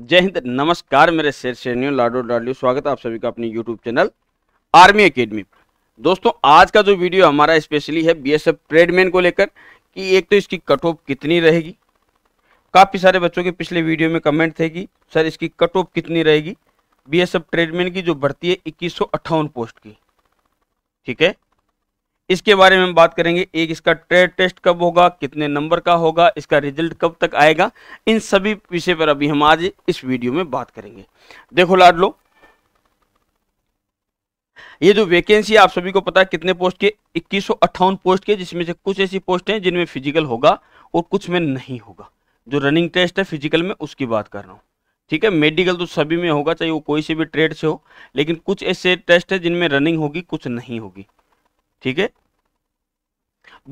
जय हिंद नमस्कार मेरे शेर शेरनियों लाडो लाडलियो स्वागत है आप सभी का अपने यूट्यूब चैनल आर्मी अकेडमी पर दोस्तों आज का जो वीडियो हमारा स्पेशली है बीएसएफ ट्रेडमैन को लेकर कि एक तो इसकी कट ऑफ कितनी रहेगी काफ़ी सारे बच्चों के पिछले वीडियो में कमेंट थे कि सर इसकी कट ऑफ कितनी रहेगी बीएसएफ ट्रेडमैन की जो भर्ती है इक्कीस पोस्ट की ठीक है इसके बारे में हम बात करेंगे एक इसका ट्रेड टेस्ट कब होगा कितने नंबर का होगा इसका रिजल्ट कब तक आएगा इन सभी विषय पर अभी हम आज इस वीडियो में बात करेंगे देखो लाड लो ये जो वैकेंसी आप सभी को पता है कितने पोस्ट के इक्कीस पोस्ट के जिसमें से कुछ ऐसी पोस्ट हैं जिनमें फिजिकल होगा और कुछ में नहीं होगा जो रनिंग टेस्ट है फिजिकल में उसकी बात कर रहा हूँ ठीक है मेडिकल तो सभी में होगा चाहे वो कोई से भी ट्रेड से हो लेकिन कुछ ऐसे टेस्ट है जिनमें रनिंग होगी कुछ नहीं होगी ठीक है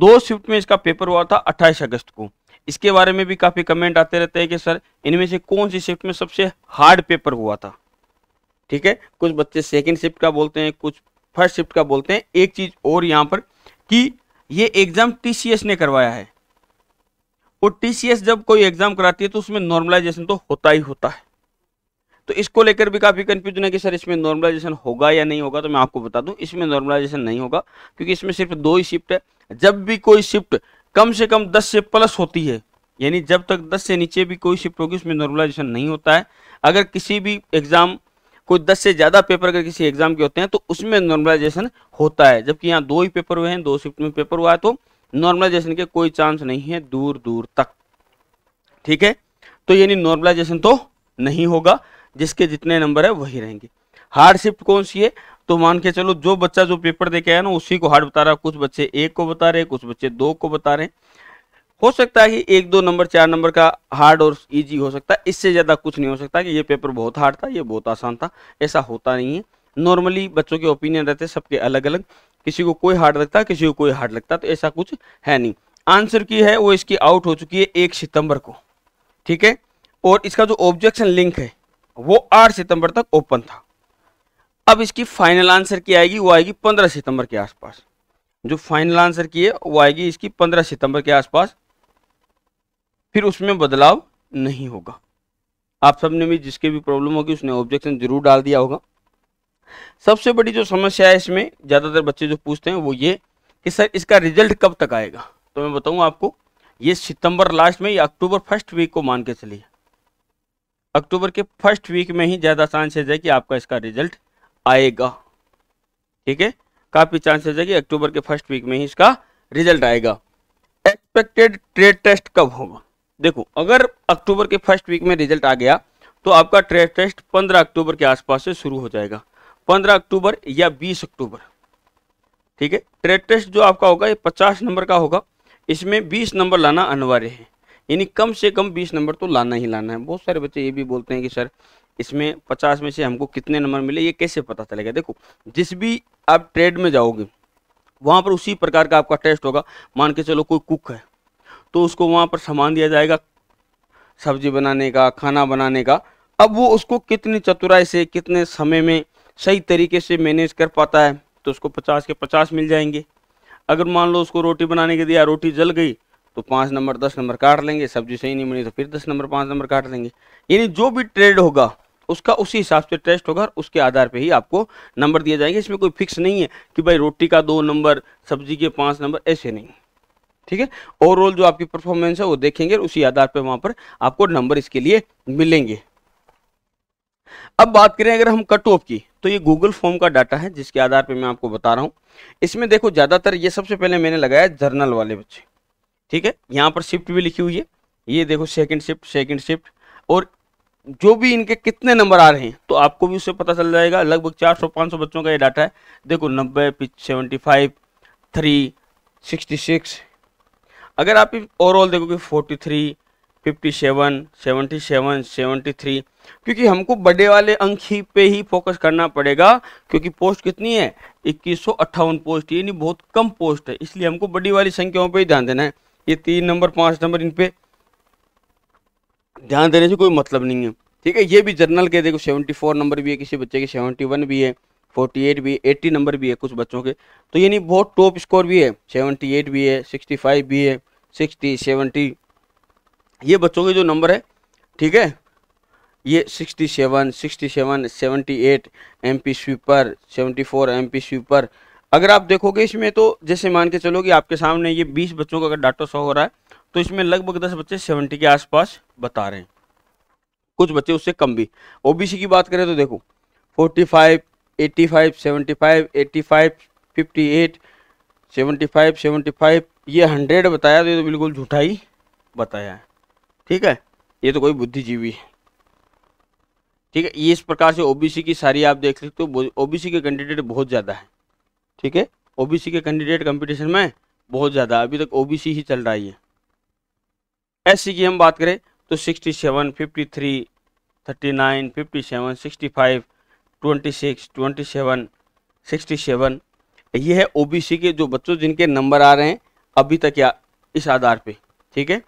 दो शिफ्ट में इसका पेपर हुआ था 28 अगस्त को इसके बारे में भी काफी कमेंट आते रहते हैं कि सर इनमें से कौन सी शिफ्ट में सबसे हार्ड पेपर हुआ था ठीक है कुछ बच्चे सेकंड शिफ्ट का बोलते हैं कुछ फर्स्ट शिफ्ट का बोलते हैं एक चीज और यहां पर कि ये एग्जाम टीसीएस ने करवाया है और टीसीएस जब कोई एग्जाम कराती है तो उसमें नॉर्मलाइजेशन तो होता ही होता है तो इसको लेकर भी काफ़ी कंफ्यूजन है कि सर इसमें नॉर्मलाइजेशन होगा या नहीं होगा तो मैं आपको बता दूं इसमें नॉर्मलाइजेशन नहीं होगा क्योंकि इसमें सिर्फ दो ही शिफ्ट है जब भी कोई शिफ्ट कम से कम दस से प्लस होती है यानी जब तक दस से नीचे भी कोई शिफ्ट होगी उसमें नॉर्मलाइजेशन नहीं होता है अगर किसी भी एग्ज़ाम कोई दस से ज़्यादा पेपर अगर किसी एग्ज़ाम के होते हैं तो उसमें नॉर्मलाइजेशन होता है जबकि यहाँ दो ही पेपर हुए हैं दो शिफ्ट में पेपर हुआ है तो नॉर्मलाइजेशन के कोई चांस नहीं है दूर दूर तक ठीक है तो यानी नॉर्मलाइजेशन तो नहीं होगा जिसके जितने नंबर है वही रहेंगे हार्ड शिफ्ट कौन सी है तो मान के चलो जो बच्चा जो पेपर दे के आया ना उसी को हार्ड बता रहा कुछ बच्चे एक को बता रहे कुछ बच्चे दो को बता रहे हो सकता है कि एक दो नंबर चार नंबर का हार्ड और इजी हो सकता है इससे ज़्यादा कुछ नहीं हो सकता कि ये पेपर बहुत हार्ड था ये बहुत आसान था ऐसा होता नहीं है नॉर्मली बच्चों के ओपिनियन रहते सबके अलग अलग किसी को कोई हार्ड लगता किसी को कोई हार्ड लगता तो ऐसा कुछ है नहीं आंसर की है वो इसकी आउट हो चुकी है एक सितंबर को ठीक है और इसका जो ऑब्जेक्शन लिंक है वो 8 सितंबर तक ओपन था अब इसकी फाइनल आंसर की आएगी वो आएगी 15 सितंबर के आसपास जो फाइनल आंसर की है वो आएगी इसकी 15 सितंबर के आसपास फिर उसमें बदलाव नहीं होगा आप सबने भी जिसके भी प्रॉब्लम होगी उसने ऑब्जेक्शन जरूर डाल दिया होगा सबसे बड़ी जो समस्या है इसमें ज़्यादातर बच्चे जो पूछते हैं वो ये कि सर इसका रिजल्ट कब तक आएगा तो मैं बताऊंगा आपको ये सितंबर लास्ट में या अक्टूबर फर्स्ट वीक को मान के चलिए अक्टूबर के फर्स्ट वीक में ही ज़्यादा चांसेज है कि आपका इसका रिजल्ट आएगा ठीक है काफ़ी चांसेज है कि अक्टूबर के फर्स्ट वीक में ही इसका रिजल्ट आएगा एक्सपेक्टेड ट्रेड टेस्ट कब होगा देखो अगर अक्टूबर के फर्स्ट वीक में रिजल्ट आ गया तो आपका ट्रेड टेस्ट 15 अक्टूबर के आसपास से शुरू हो जाएगा 15 अक्टूबर या 20 अक्टूबर ठीक है ट्रेड टेस्ट जो आपका होगा ये 50 नंबर का होगा इसमें 20 नंबर लाना अनिवार्य है यानी कम से कम बीस नंबर तो लाना ही लाना है बहुत सारे बच्चे ये भी बोलते हैं कि सर इसमें पचास में से हमको कितने नंबर मिले ये कैसे पता चलेगा देखो जिस भी आप ट्रेड में जाओगे वहाँ पर उसी प्रकार का आपका टेस्ट होगा मान के चलो कोई कुक है तो उसको वहाँ पर सामान दिया जाएगा सब्जी बनाने का खाना बनाने का अब वो उसको कितनी चतुराई से कितने समय में सही तरीके से मैनेज कर पाता है तो उसको पचास के पचास मिल जाएंगे अगर मान लो उसको रोटी बनाने के दिया रोटी जल गई तो पाँच नंबर दस नंबर काट लेंगे सब्जी सही नहीं बनी तो फिर दस नंबर पाँच नंबर काट लेंगे यानी जो भी ट्रेड होगा उसका उसी हिसाब से टेस्ट होगा उसके आधार पे ही आपको नंबर दिया जाएंगे इसमें कोई फिक्स नहीं है कि भाई रोटी का दो नंबर सब्जी के पाँच नंबर ऐसे नहीं ठीक है ओवरऑल जो आपकी परफॉर्मेंस है वो देखेंगे उसी आधार पर वहाँ पर आपको नंबर इसके लिए मिलेंगे अब बात करें अगर हम कट ऑफ की तो ये गूगल फॉर्म का डाटा है जिसके आधार पर मैं आपको बता रहा हूँ इसमें देखो ज़्यादातर ये सबसे पहले मैंने लगाया जर्नल वाले बच्चे ठीक है यहाँ पर शिफ्ट भी लिखी हुई है ये देखो सेकंड शिफ्ट सेकंड शिफ्ट और जो भी इनके कितने नंबर आ रहे हैं तो आपको भी उससे पता चल जाएगा लगभग 400 500 बच्चों का ये डाटा है देखो नब्बे seventy five three sixty six अगर आप ओवरऑल देखोगे forty three fifty seven seventy seven seventy three क्योंकि हमको बड़े वाले अंक ही पे ही फोकस करना पड़ेगा क्योंकि पोस्ट कितनी है इक्कीस सौ अट्ठावन पोस्ट यानी बहुत कम पोस्ट है इसलिए हमको बड़ी वाली संख्याओं पर ही ध्यान देना है ये तीन नंबर पाँच नंबर इन पर ध्यान देने से कोई मतलब नहीं है ठीक है ये भी जर्नल के देखो सेवेंटी फोर नंबर भी है किसी बच्चे के सेवेंटी वन भी है फोर्टी एट भी है एट्टी नंबर भी है कुछ बच्चों के तो ये नहीं बहुत टॉप स्कोर भी है सेवेंटी एट भी है सिक्सटी फाइव भी है सिक्सटी सेवेंटी ये बच्चों के जो नंबर है ठीक है ये sixty seven sixty seven seventy eight M P sweeper seventy four M P sweeper अगर आप देखोगे इसमें तो जैसे मान के चलो कि आपके सामने ये बीस बच्चों का अगर डाटा शो हो रहा है तो इसमें लगभग दस बच्चे सेवेंटी के आसपास बता रहे हैं कुछ बच्चे उससे कम भी ओबीसी की बात करें तो देखो forty five eighty five seventy five eighty five fifty eight seventy five seventy five ये हंड्रेड बताया तो ये तो बिल्कुल झूठा ही बताया है ठीक है ये तो कोई बुद्धिजीवी है ठीक है ये इस प्रकार से ओबीसी की सारी आप देख सकते हो ओबीसी के कैंडिडेट बहुत ज़्यादा है ठीक है ओबीसी के कैंडिडेट कंपटीशन में बहुत ज़्यादा अभी तक ओबीसी ही चल रहा है एस की हम बात करें तो 67, 53, 39, 57, 65, 26, 27, 67 ये है ओबीसी के जो बच्चों जिनके नंबर आ रहे हैं अभी तक या इस आधार पे ठीक है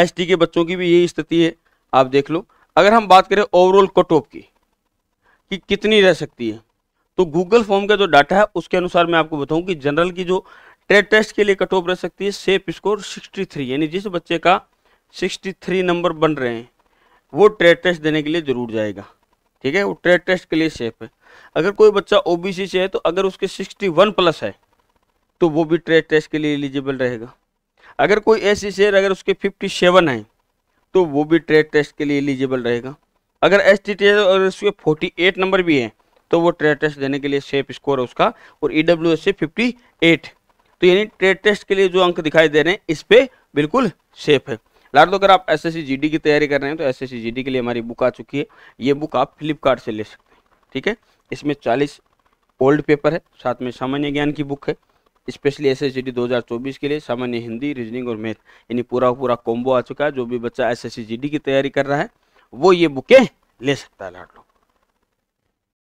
एस के बच्चों की भी यही स्थिति है आप देख लो अगर हम बात करें ओवरऑल कट ऑफ की कि कितनी रह सकती है तो गूगल फॉर्म का जो डाटा है उसके अनुसार मैं आपको बताऊं कि जनरल की जो ट्रेड टेस्ट के लिए कट ऑफ रह सकती है सेफ स्कोर 63 यानी जिस बच्चे का 63 नंबर बन रहे हैं वो ट्रेड टेस्ट देने के लिए ज़रूर जाएगा ठीक है वो ट्रेड टेस्ट के लिए सेफ है अगर कोई बच्चा ओ से है तो अगर उसके सिक्सटी प्लस है तो वो भी ट्रेड टेस्ट के लिए एलिजिबल रहेगा अगर कोई एस शेयर अगर उसके फिफ्टी है तो वो भी ट्रेड टेस्ट के लिए एलिजिबल रहेगा अगर एस टी और उसके फोर्टी एट नंबर भी हैं तो वो ट्रेड टेस्ट देने के लिए सेफ स्कोर है उसका और ई डब्ल्यू एस से फिफ्टी एट तो यानी ट्रेड टेस्ट के लिए जो अंक दिखाई दे रहे हैं इस पर बिल्कुल सेफ है लार्डो अगर आप एस एस की तैयारी कर रहे हैं तो एस एस के लिए हमारी बुक आ चुकी है ये बुक आप फ्लिपकार्ट से ले सकते हैं ठीक है इसमें चालीस ओल्ड पेपर है साथ में सामान्य ज्ञान की बुक है स्पेशली एस एस 2024 के लिए सामान्य हिंदी रीजनिंग और मैथ यानी पूरा पूरा कॉम्बो आ चुका है जो भी बच्चा एस एस की तैयारी कर रहा है वो ये बुकें ले सकता है लाडलो